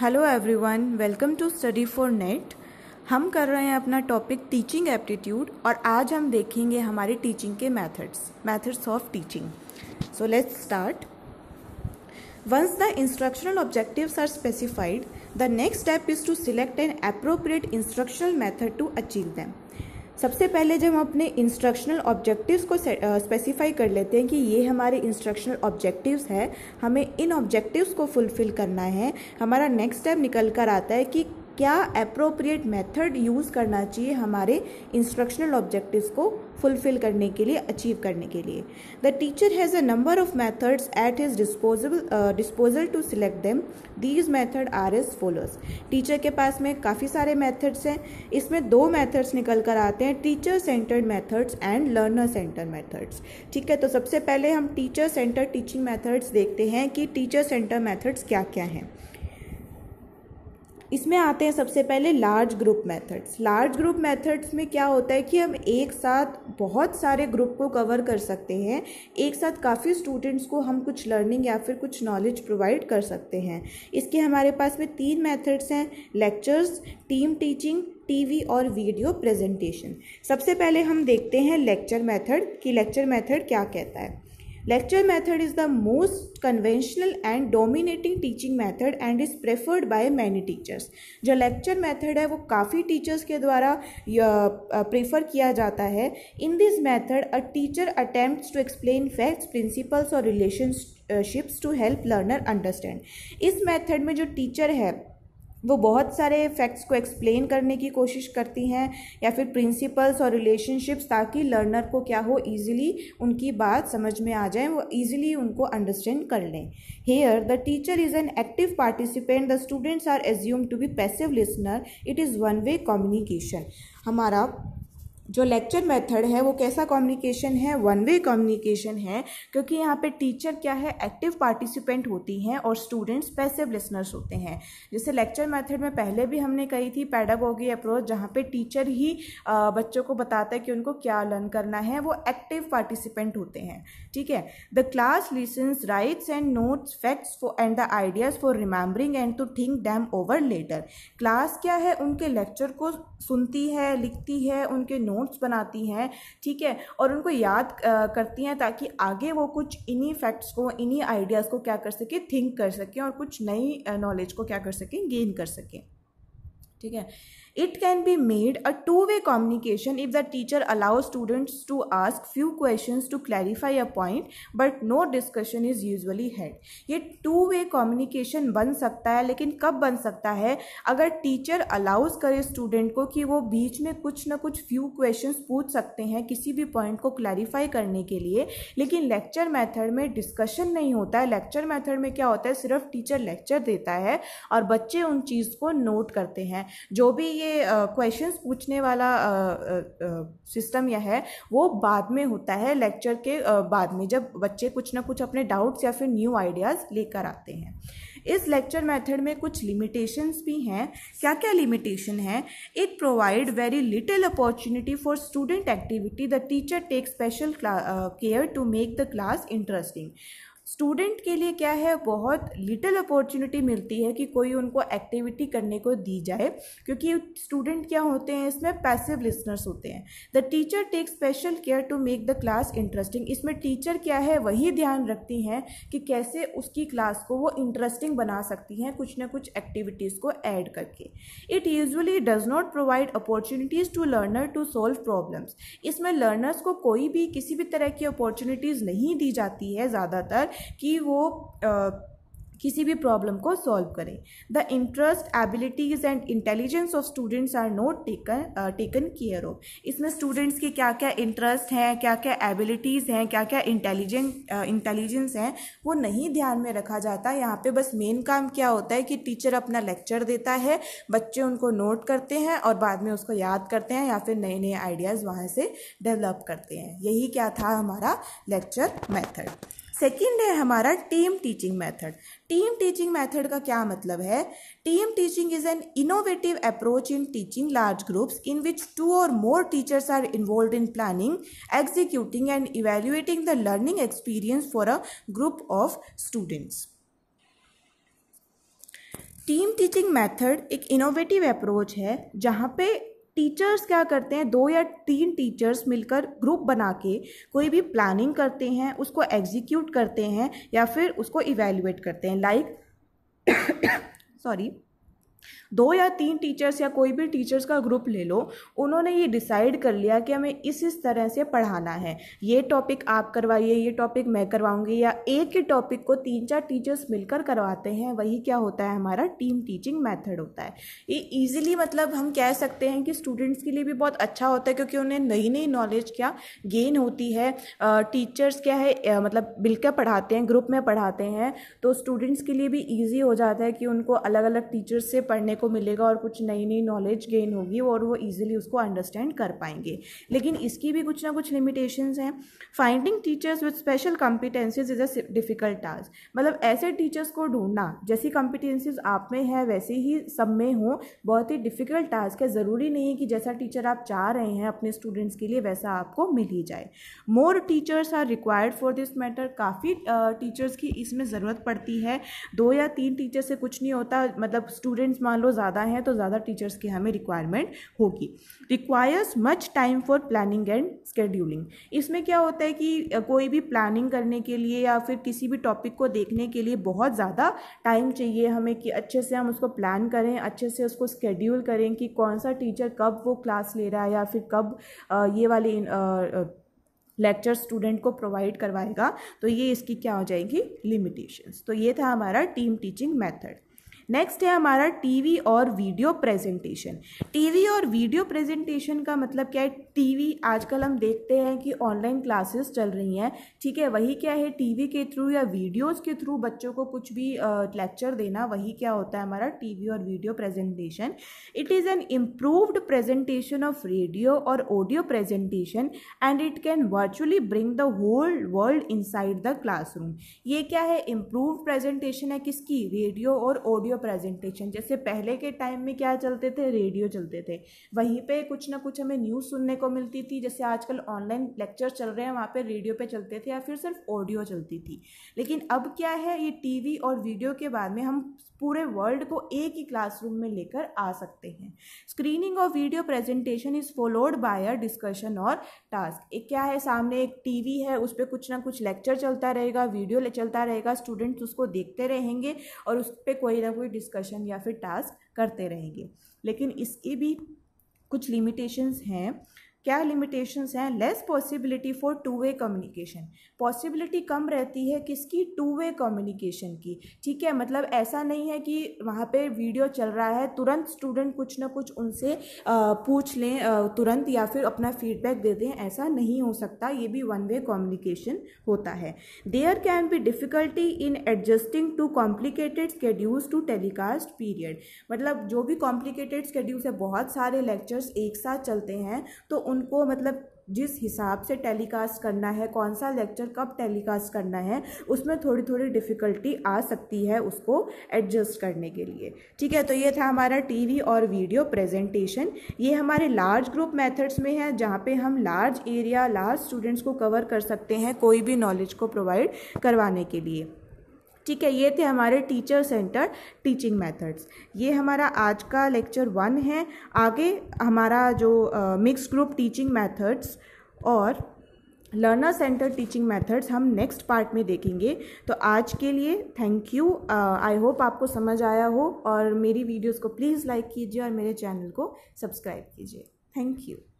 Hello everyone welcome to study for NET हम कर रहे हैं अपना टॉपिक टीचिंग एप्टीट्यूड और आज हम देखेंगे हमारे टीचिंग के methods methods of teaching so let's start once the instructional objectives are specified the next step is to select an appropriate instructional method to achieve them सबसे पहले जब हम अपने इंस्ट्रक्शनल ऑब्जेक्टिव्स को स्पेसिफाई uh, कर लेते हैं कि ये हमारे इंस्ट्रक्शनल ऑब्जेक्टिव्स है हमें इन ऑब्जेक्टिव्स को फुलफ़िल करना है हमारा नेक्स्ट स्टेप निकल कर आता है कि क्या अप्रोप्रिएट मेथड यूज़ करना चाहिए हमारे इंस्ट्रक्शनल ऑब्जेक्टिव्स को फुलफिल करने के लिए अचीव करने के लिए the teacher has a number of methods at his disposal disposal to select them these method are as followers teacher के पास में काफ़ी सारे मेथड्स हैं इसमें दो मेथड्स निकल कर आते हैं teacher centred methods and learner centre methods ठीक है तो सबसे पहले हम टीचर सेंटर टीचिंग मेथड्स देखते हैं कि टीचर सेंटर मेथड्स क्या क्या हैं इसमें आते हैं सबसे पहले large group methods large group methods में क्या होता है कि हम एक साथ बहुत सारे ग्रुप को कवर कर सकते हैं एक साथ काफ़ी स्टूडेंट्स को हम कुछ लर्निंग या फिर कुछ नॉलेज प्रोवाइड कर सकते हैं इसके हमारे पास में तीन मेथड्स हैं लेक्चर्स टीम टीचिंग टीवी और वीडियो प्रेजेंटेशन सबसे पहले हम देखते हैं लेक्चर मेथड कि लेक्चर मेथड क्या कहता है lecture method is the most conventional and dominating teaching method and is preferred by many teachers जो लेक्चर मैथड है वो काफ़ी टीचर्स के द्वारा प्रेफर किया जाता है in this method a teacher attempt to explain facts principles और relationships to help learner understand इस मैथड में जो टीचर है वो बहुत सारे फैक्ट्स को एक्सप्लेन करने की कोशिश करती हैं या फिर प्रिंसिपल्स और रिलेशनशिप्स ताकि लर्नर को क्या हो इजीली उनकी बात समझ में आ जाए वो इजीली उनको अंडरस्टैंड कर लें here the teacher is an active participant the students are assume to be passive listener it is one way communication हमारा जो लेक्चर मेथड है वो कैसा कम्युनिकेशन है वन वे कम्युनिकेशन है क्योंकि यहाँ पे टीचर क्या है एक्टिव पार्टिसिपेंट होती हैं और स्टूडेंट्स पैसिव लिसनर्स होते हैं जैसे लेक्चर मेथड में पहले भी हमने कही थी पैडागोगी अप्रोच जहाँ पे टीचर ही बच्चों को बताता है कि उनको क्या लर्न करना है वो एक्टिव पार्टिसिपेंट होते हैं ठीक है the class listens writes and notes facts for and the ideas for remembering and to think them over later class क्या है उनके लेक्चर को सुनती है लिखती है उनके नोट नोट्स बनाती हैं ठीक है और उनको याद करती हैं ताकि आगे वो कुछ इन्हीं फैक्ट्स को इन्हीं आइडियाज़ को क्या कर सकें थिंक कर सकें और कुछ नई नॉलेज को क्या कर सकें गेन कर सकें ठीक है it can be made a two way communication if the teacher allow students to ask few question to clarify a point but no discussion is usually had. ये टू वे कॉम्युनिकेशन बन सकता है लेकिन कब बन सकता है अगर टीचर अलाउज करे स्टूडेंट को कि वो बीच में कुछ ना कुछ फ्यू क्वेश्चन पूछ सकते हैं किसी भी पॉइंट को क्लैरिफाई करने के लिए लेकिन लेक्चर मैथड में डिस्कशन नहीं होता है लेक्चर मैथड में क्या होता है सिर्फ टीचर लेक्चर देता है और बच्चे उन चीज़ को नोट करते हैं जो भी ये क्वेश्चंस पूछने वाला सिस्टम यह है वो बाद में होता है लेक्चर के बाद में जब बच्चे कुछ ना कुछ अपने डाउट्स या फिर न्यू आइडियाज़ लेकर आते हैं इस लेक्चर मेथड में कुछ लिमिटेशंस भी हैं क्या क्या लिमिटेशन है it provide very little opportunity for student activity the teacher take special care to make the class interesting student के लिए क्या है बहुत लिटिल अपॉर्चुनिटी मिलती है कि कोई उनको एक्टिविटी करने को दी जाए क्योंकि स्टूडेंट क्या होते हैं इसमें पैसिव लिसनर्स होते हैं the teacher take special care to make the class interesting इसमें टीचर क्या है वही ध्यान रखती हैं कि कैसे उसकी क्लास को वो इंटरेस्टिंग बना सकती हैं कुछ ना कुछ एक्टिविटीज़ को ऐड करके it usually does not provide opportunities to learner to solve problems इसमें लर्नर्स को कोई भी किसी भी तरह की अपॉर्चुनिटीज़ नहीं दी जाती है ज़्यादातर कि वो किसी भी प्रॉब्लम को सॉल्व करें the interest abilities and intelligence of students are not taken taken care of इसमें स्टूडेंट्स के क्या क्या इंटरेस्ट हैं क्या क्या एबिलिटीज़ हैं क्या क्या इंटेलिजेंट इंटेलिजेंस हैं वो नहीं ध्यान में रखा जाता यहाँ पे बस मेन काम क्या होता है कि टीचर अपना लेक्चर देता है बच्चे उनको नोट करते हैं और बाद में उसको याद करते हैं या फिर नए नए आइडियाज़ वहाँ से डेवलप करते हैं यही क्या था हमारा लेक्चर मैथड सेकेंड है हमारा team teaching method team teaching method का क्या मतलब है team teaching is an innovative approach in teaching large groups in which two और more teachers are involve in planning executing and evaluating the learning experience for a group of students team teaching method एक innovative approach है जहाँ पे teachers क्या करते हैं दो या तीन टीचर्स मिलकर ग्रुप बना के कोई भी प्लानिंग करते हैं उसको एग्जीक्यूट करते हैं या फिर उसको इवेल्युएट करते हैं लाइक सॉरी दो या तीन टीचर्स या कोई भी टीचर्स का ग्रुप ले लो उन्होंने ये डिसाइड कर लिया कि हमें इस इस तरह से पढ़ाना है ये टॉपिक आप करवाइए ये टॉपिक मैं करवाऊँगी या एक ही टॉपिक को तीन चार टीचर्स मिलकर करवाते हैं वही क्या होता है हमारा टीम टीचिंग मैथड होता है ये ईजिली मतलब हम कह सकते हैं कि स्टूडेंट्स के लिए भी बहुत अच्छा होता है क्योंकि उन्हें नई नई नॉलेज क्या गेन होती है टीचर्स क्या है मतलब मिलकर पढ़ाते हैं ग्रुप में पढ़ाते हैं तो स्टूडेंट्स के लिए भी ईजी हो जाता है कि उनको अलग अलग टीचर्स से पढ़ने को मिलेगा और कुछ नई नई नॉलेज गेन होगी और वो ईजिली उसको अंडरस्टैंड कर पाएंगे लेकिन इसकी भी कुछ ना कुछ लिमिटेशंस हैं finding teachers with special competencies is a difficult task मतलब ऐसे टीचर्स को ढूंढना जैसी कॉम्पिटेंसीज आप में है वैसे ही सब में हो बहुत ही डिफ़िकल्ट टास्क है ज़रूरी नहीं है कि जैसा टीचर आप चाह रहे हैं अपने स्टूडेंट्स के लिए वैसा आपको मिल ही जाए more teachers are required for this matter काफ़ी टीचर्स की इसमें ज़रूरत पड़ती है दो या तीन टीचर से कुछ नहीं होता मतलब स्टूडेंट्स मान लो ज़्यादा हैं तो ज़्यादा टीचर्स की हमें रिक्वायरमेंट होगी requires much time for planning and scheduling इसमें क्या होता है कि कोई भी प्लानिंग करने के लिए या फिर किसी भी टॉपिक को देखने के लिए बहुत ज़्यादा टाइम चाहिए हमें कि अच्छे से हम उसको प्लान करें अच्छे से उसको स्केड्यूल करें कि कौन सा टीचर कब वो क्लास ले रहा है या फिर कब ये वाले लेक्चर स्टूडेंट को प्रोवाइड करवाएगा तो ये इसकी क्या हो जाएगी लिमिटेशंस तो ये था हमारा टीम टीचिंग मेथड नेक्स्ट है हमारा टीवी और वीडियो प्रेजेंटेशन टीवी और वीडियो प्रेजेंटेशन का मतलब क्या है टीवी आजकल हम देखते हैं कि ऑनलाइन क्लासेस चल रही हैं ठीक है वही क्या है टीवी के थ्रू या वीडियोस के थ्रू बच्चों को कुछ भी लेक्चर देना वही क्या होता है हमारा टीवी और video presentation it is an improved presentation of radio और audio presentation and it can virtually bring the whole world inside the classroom ये क्या है इम्प्रूव प्रेजेंटेशन है किसकी रेडियो और ऑडियो ऑडियो प्रेजेंटेशन जैसे पहले के टाइम में क्या चलते थे रेडियो चलते थे वहीं पे कुछ ना कुछ हमें न्यूज़ सुनने को मिलती थी जैसे आजकल ऑनलाइन लेक्चर चल रहे हैं वहाँ पे रेडियो पे चलते थे या फिर सिर्फ ऑडियो चलती थी लेकिन अब क्या है ये टीवी और वीडियो के बाद में हम पूरे वर्ल्ड को एक ही क्लासरूम में लेकर आ सकते हैं screening of video presentation is followed by a discussion और टास्क एक क्या है सामने एक टीवी है उस पर कुछ ना कुछ लेक्चर चलता रहेगा वीडियो चलता रहेगा स्टूडेंट्स उसको देखते रहेंगे और उस पर कोई ना कोई कोई डिस्कशन या फिर टास्क करते रहेंगे लेकिन इसके भी कुछ लिमिटेशंस हैं क्या लिमिटेशंस हैं less possibility for two way communication possibility कम रहती है किसकी टू वे कम्युनिकेशन की ठीक है मतलब ऐसा नहीं है कि वहाँ पे वीडियो चल रहा है तुरंत स्टूडेंट कुछ ना कुछ उनसे पूछ लें तुरंत या फिर अपना फीडबैक दे दें ऐसा नहीं हो सकता ये भी वन वे कम्युनिकेशन होता है there can be difficulty in adjusting to complicated schedules to telecast period मतलब जो भी कॉम्प्लिकेटेड स्केड्यूल्स है बहुत सारे लेक्चर्स एक साथ चलते हैं तो उनको मतलब जिस हिसाब से टेलीकास्ट करना है कौन सा लेक्चर कब टेलीकास्ट करना है उसमें थोड़ी थोड़ी डिफ़िकल्टी आ सकती है उसको एडजस्ट करने के लिए ठीक है तो ये था हमारा टीवी और वीडियो प्रेजेंटेशन ये हमारे लार्ज ग्रुप मेथड्स में है जहाँ पे हम लार्ज एरिया लार्ज स्टूडेंट्स को कवर कर सकते हैं कोई भी नॉलेज को प्रोवाइड करवाने के लिए ठीक है ये थे हमारे टीचर सेंटर टीचिंग मेथड्स ये हमारा आज का लेक्चर वन है आगे हमारा जो मिक्स ग्रुप टीचिंग मेथड्स और लर्नर सेंटर टीचिंग मेथड्स हम नेक्स्ट पार्ट में देखेंगे तो आज के लिए थैंक यू आई होप आपको समझ आया हो और मेरी वीडियोस को प्लीज़ लाइक कीजिए और मेरे चैनल को सब्सक्राइब कीजिए थैंक यू